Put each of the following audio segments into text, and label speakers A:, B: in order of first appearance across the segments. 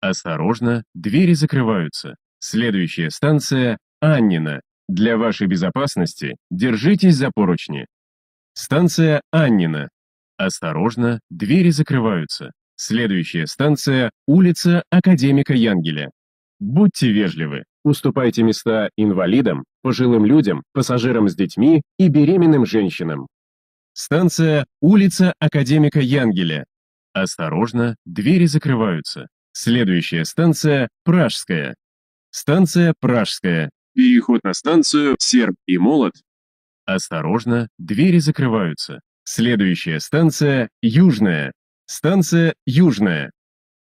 A: Осторожно, двери закрываются. Следующая станция – Аннина. Для вашей безопасности держитесь за поручни. Станция Аннина. Осторожно, двери закрываются. Следующая станция – улица Академика Янгеля. Будьте вежливы, уступайте места инвалидам, пожилым людям, пассажирам с детьми и беременным женщинам. Станция улица Академика Янгеля. Осторожно, двери закрываются. Следующая станция – Пражская. Станция Пражская. Переход на станцию «Серб и молот». Осторожно, двери закрываются. Следующая станция – Южная. Станция Южная.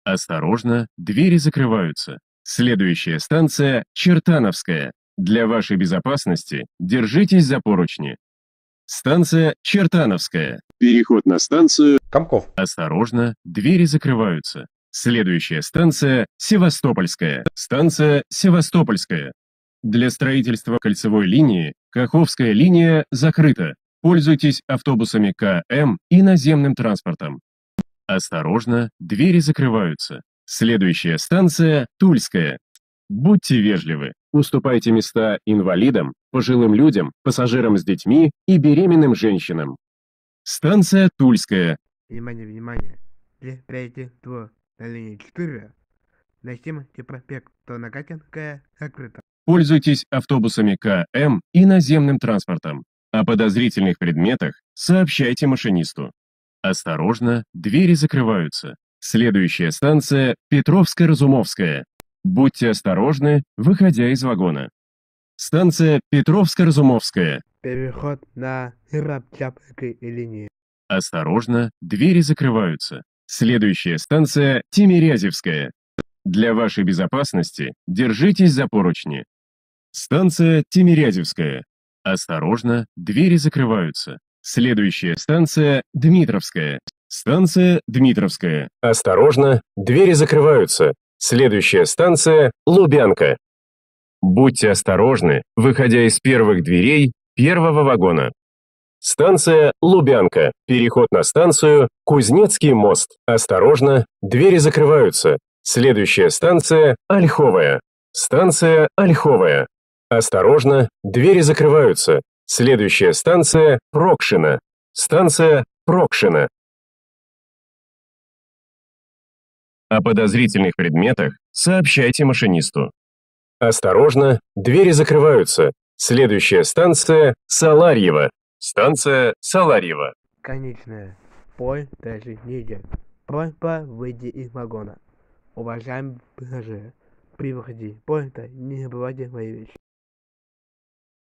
A: Осторожно, двери закрываются. Следующая станция – Чертановская. Для вашей безопасности держитесь за поручни. Станция Чертановская. Переход на станцию Комков. Осторожно, двери закрываются. Следующая станция – Севастопольская. Станция Севастопольская. Для строительства кольцевой линии Каховская линия закрыта. Пользуйтесь автобусами КМ и наземным транспортом. Осторожно, двери закрываются. Следующая станция – Тульская. Будьте вежливы, уступайте места инвалидам, пожилым людям, пассажирам с детьми и беременным женщинам. Станция Тульская. Внимание, внимание. Приоритет на линии 4. Найдем проспекта Нагатинская закрыта. Пользуйтесь автобусами КМ и наземным транспортом. О подозрительных предметах сообщайте машинисту. Осторожно, двери закрываются. Следующая станция – Петровско-Разумовская. Будьте осторожны, выходя из вагона. Станция Петровско-Разумовская. Переход на Рабчапской линии. Осторожно, двери закрываются. Следующая станция – Тимирязевская. Для вашей безопасности держитесь за поручни. Станция Тимирязевская. Осторожно, двери закрываются. Следующая станция – Дмитровская. Станция Дмитровская. Осторожно, двери закрываются. Следующая станция – Лубянка. Будьте осторожны, выходя из первых дверей первого вагона. Станция Лубянка. Переход на станцию Кузнецкий мост. Осторожно, двери закрываются. Следующая станция Ольховая. Станция Ольховая. Осторожно, двери закрываются. Следующая станция Прокшина. Станция Прокшина. О подозрительных предметах сообщайте машинисту. Осторожно, двери закрываются. Следующая станция Саларьева. Станция Саларьева. Конечная. Поезд даже ниже. Просьба выйди из вагона. Уважаемые пассажиры, при выходе поезда не забывайте мои вещи.